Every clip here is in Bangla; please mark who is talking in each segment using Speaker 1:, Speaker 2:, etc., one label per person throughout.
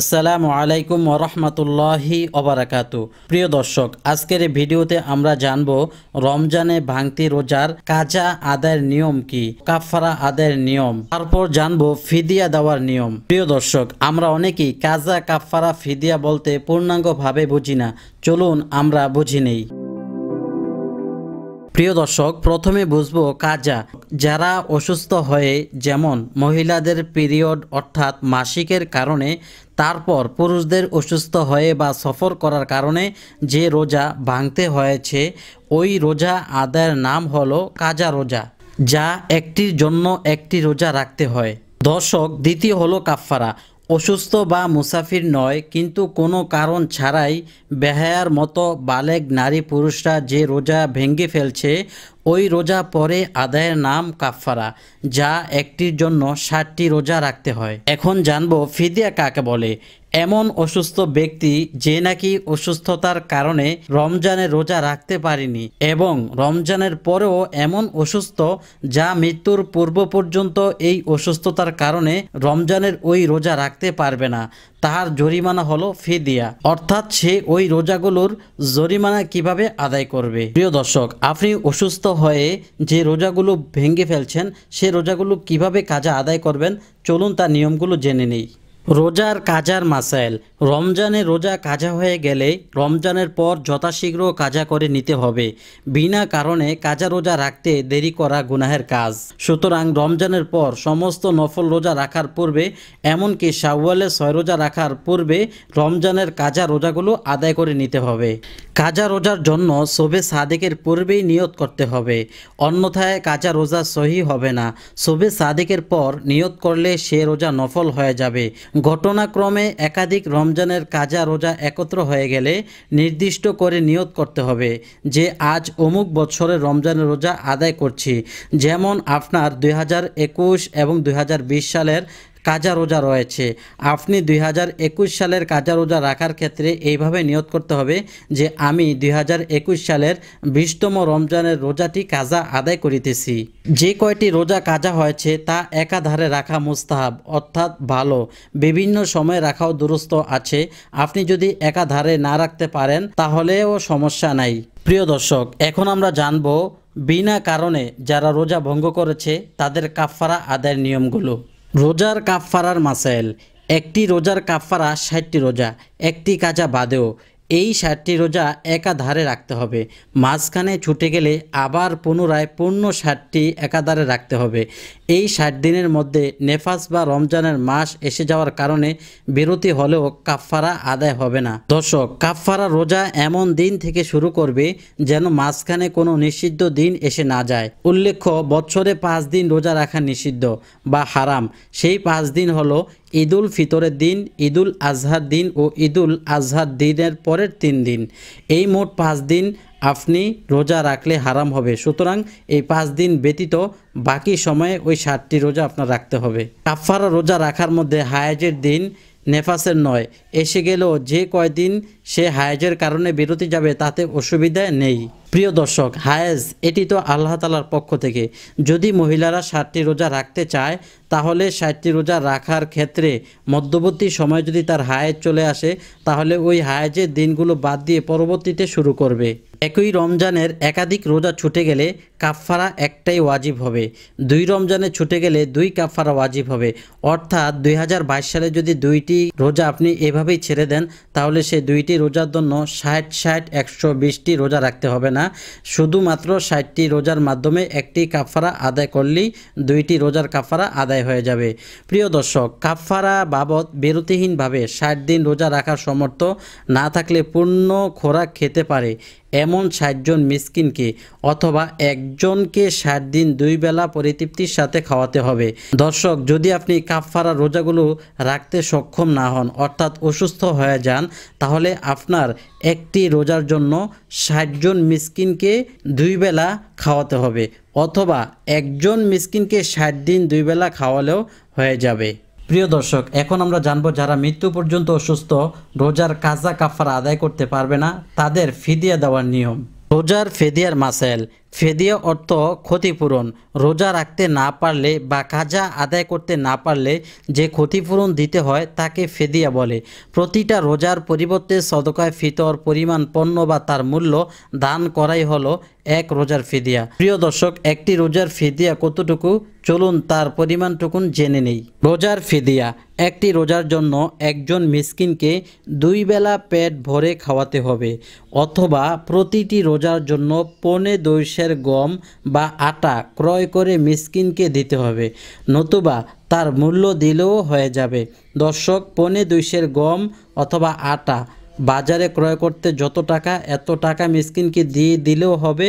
Speaker 1: আসসালামু আলাইকুম ওরহমতুল্লাহি ওবরাকাতু প্রিয় দর্শক আজকের এই ভিডিওতে আমরা জানব রমজানে ভাঙতি রোজার কাজা আদায়ের নিয়ম কি কাফারা আদায়ের নিয়ম তারপর জানব ফিদিয়া দেওয়ার নিয়ম প্রিয় দর্শক আমরা অনেকেই কাজা কাফারা ফিদিয়া বলতে পূর্ণাঙ্গভাবে বুঝি না চলুন আমরা বুঝি নেই প্রিয় দর্শক প্রথমে বুঝব কাজা যারা অসুস্থ হয়ে যেমন মহিলাদের পিরিয়ড অর্থাৎ মাসিকের কারণে তারপর পুরুষদের অসুস্থ হয়ে বা সফর করার কারণে যে রোজা ভাঙতে হয়েছে ওই রোজা আদায়ের নাম হলো কাজা রোজা যা একটির জন্য একটি রোজা রাখতে হয় দর্শক দ্বিতীয় হলো কাফফারা অসুস্থ বা মুসাফির নয় কিন্তু কোনো কারণ ছাড়াই বেহায়ার মতো বালেগ নারী পুরুষরা যে রোজা ভেঙ্গে ফেলছে ওই রোজা পরে আদায়ের নাম কাফফারা যা একটির জন্য ষাটটি রোজা রাখতে হয় এখন জানবো ফিদিয়া কাকে বলে এমন অসুস্থ ব্যক্তি যে নাকি অসুস্থতার কারণে রমজানের রোজা রাখতে পারেনি এবং রমজানের পরেও এমন অসুস্থ যা মৃত্যুর পূর্ব পর্যন্ত এই অসুস্থতার কারণে রমজানের ওই রোজা রাখতে পারবে না তাহার জরিমানা হলো ফিদিয়া অর্থাৎ সে ওই রোজাগুলোর জরিমানা কিভাবে আদায় করবে প্রিয় দর্শক আপনি অসুস্থ হয়ে যে রোজাগুলো ভেঙে ফেলছেন সে রোজাগুলো কিভাবে কাজা আদায় করবেন চলুন তার নিয়মগুলো জেনে নেই রোজার কাজার মাসাইল রমজানে রোজা কাজা হয়ে গেলে রমজানের পর যথাশীঘ্র কাজা করে নিতে হবে বিনা কারণে কাজা রোজা রাখতে দেরি করা গুনাহের কাজ সুতরাং রমজানের পর সমস্ত নফল রোজা রাখার পূর্বে এমনকি শাওয়ালে ছয় রোজা রাখার পূর্বে রমজানের কাজা রোজাগুলো আদায় করে নিতে হবে কাজা রোজার জন্য শোভে সাদেকের পূর্বেই নিয়ত করতে হবে অন্যথায় কাজা রোজা সহি হবে না শোভে সাদেকের পর নিয়ত করলে সে রোজা নফল হয়ে যাবে ঘটনাক্রমে একাধিক রমজানের কাজা রোজা একত্র হয়ে গেলে নির্দিষ্ট করে নিয়ত করতে হবে যে আজ অমুক বছরে রমজানের রোজা আদায় করছি যেমন আপনার দুই এবং দুই সালের কাজা রোজা রয়েছে আপনি দুই সালের কাজা রোজা রাখার ক্ষেত্রে এইভাবে নিয়োগ করতে হবে যে আমি দুই সালের বিশতম রমজানের রোজাটি কাজা আদায় করিতেছি যে কয়টি রোজা কাজা হয়েছে তা একাধারে রাখা মুস্তাহাব অর্থাৎ ভালো বিভিন্ন সময়ে রাখাও দুরস্ত আছে আপনি যদি একাধারে না রাখতে পারেন তাহলেও সমস্যা নাই প্রিয় দর্শক এখন আমরা জানব বিনা কারণে যারা রোজা ভঙ্গ করেছে তাদের কাফারা আদায়ের নিয়মগুলো রোজার কাফফারার মাসাইল একটি রোজার কাফফারা ষাটটি রোজা একটি কাজা বাদেও এই ষাটটি রোজা একাধারে রাখতে হবে মাঝখানে ছুটে গেলে আবার পুনরায় পূর্ণ ষাটটি একাধারে রাখতে হবে এই ষাট দিনের মধ্যে নেফাস বা রমজানের মাস এসে যাওয়ার কারণে বিরতি হলেও কাফফারা আদায় হবে না দর্শক কাফফারা রোজা এমন দিন থেকে শুরু করবে যেন মাঝখানে কোনো নিষিদ্ধ দিন এসে না যায় উল্লেখ্য বছরে পাঁচ দিন রোজা রাখা নিষিদ্ধ বা হারাম সেই পাঁচ দিন হলো ঈদুল ফিতরের দিন ঈদুল আজহার দিন ও ঈদুল আজহার দিনের পরের তিন দিন এই মোট পাঁচ দিন আপনি রোজা রাখলে হারাম হবে সুতরাং এই পাঁচ দিন ব্যতীত বাকি সময়ে ওই সাতটি রোজা আপনার রাখতে হবে কাফারা রোজা রাখার মধ্যে হায়াজের দিন নেফাসের নয় এসে গেলেও যে কয়দিন সে হায়াজের কারণে বিরতি যাবে তাতে অসুবিধা নেই প্রিয় দর্শক হায়াজ এটি তো আল্লাহ তালার পক্ষ থেকে যদি মহিলারা সাতটি রোজা রাখতে চায় তাহলে ষাটটি রোজা রাখার ক্ষেত্রে মধ্যবর্তী সময় যদি তার হায়েজ চলে আসে তাহলে ওই হায়েজের দিনগুলো বাদ দিয়ে পরবর্তীতে শুরু করবে একই রমজানের একাধিক রোজা ছুটে গেলে কাফফারা একটাই ওয়াজিব হবে দুই রমজানে ছুটে গেলে দুই কাফফারা ওয়াজিব হবে অর্থাৎ দুই সালে যদি দুইটি রোজা আপনি এভাবেই ছেড়ে দেন তাহলে সে দুইটি রোজার জন্য ষাট ষাট একশো বিশটি রোজা রাখতে হবে না শুধুমাত্র ষাটটি রোজার মাধ্যমে একটি কাফফারা আদায় করলেই দুইটি রোজার কাফারা আদায় আদায় হয়ে যাবে প্রিয় দর্শক কাফফারা বাবদ বিরতিহীনভাবে ষাট দিন রোজা রাখার সমর্থ না থাকলে পূর্ণ খোরাক খেতে পারে এমন ষাটজন মিসকিনকে অথবা একজনকে ষাট দিন দুই বেলা পরিতৃপ্তির সাথে খাওয়াতে হবে দর্শক যদি আপনি কাফফারা রোজাগুলো রাখতে সক্ষম না হন অর্থাৎ অসুস্থ হয়ে যান তাহলে আপনার একটি রোজার জন্য ষাটজন মিসকিনকে দুই বেলা খাওয়াতে হবে অথবা একজন মিসকিনকে ষাট দিন দুই বেলা খাওয়ালেও হয়ে যাবে প্রিয় দর্শক এখন আমরা জানবো যারা মৃত্যু পর্যন্ত অসুস্থ রোজার কাজা কাফারা আদায় করতে পারবে না তাদের ফিদিয়া দেওয়ার নিয়ম রোজার ফেদিয়ার মাসেল ফেদিয়া অর্থ ক্ষতিপূরণ রোজা রাখতে না পারলে বা কাজা আদায় করতে না পারলে যে ক্ষতিপূরণ দিতে হয় তাকে ফেদিয়া বলে প্রতিটা রোজার পরিবর্তে সদকায় ফিতর পরিমাণ পণ্য বা তার মূল্য দান করাই হলো এক রোজার ফিদিয়া প্রিয় দর্শক একটি রোজার ফিদিয়া কতটুকু চলুন তার পরিমাণটুকুন জেনে নেই রোজার ফিদিয়া একটি রোজার জন্য একজন মিসকিনকে দুই বেলা পেট ভরে খাওয়াতে হবে অথবা প্রতিটি রোজার জন্য পনে দৈশ দেশের গম বা আটা ক্রয় করে মিসকিনকে দিতে হবে নতুবা তার মূল্য দিলেও হয়ে যাবে দর্শক পনে দুইশের গম অথবা আটা বাজারে ক্রয় করতে যত টাকা এত টাকা মিসকিনকে দিয়ে দিলেও হবে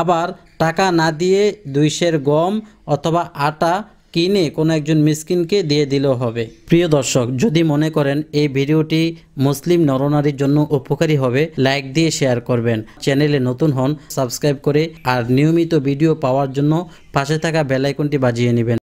Speaker 1: আবার টাকা না দিয়ে দুইশের গম অথবা আটা কিনে কোনো একজন মিসকিনকে দিয়ে দিলেও হবে প্রিয় দর্শক যদি মনে করেন এই ভিডিওটি মুসলিম নরনারীর জন্য উপকারী হবে লাইক দিয়ে শেয়ার করবেন চ্যানেলে নতুন হন সাবস্ক্রাইব করে আর নিয়মিত ভিডিও পাওয়ার জন্য পাশে থাকা বেলাইকনটি বাজিয়ে নেবেন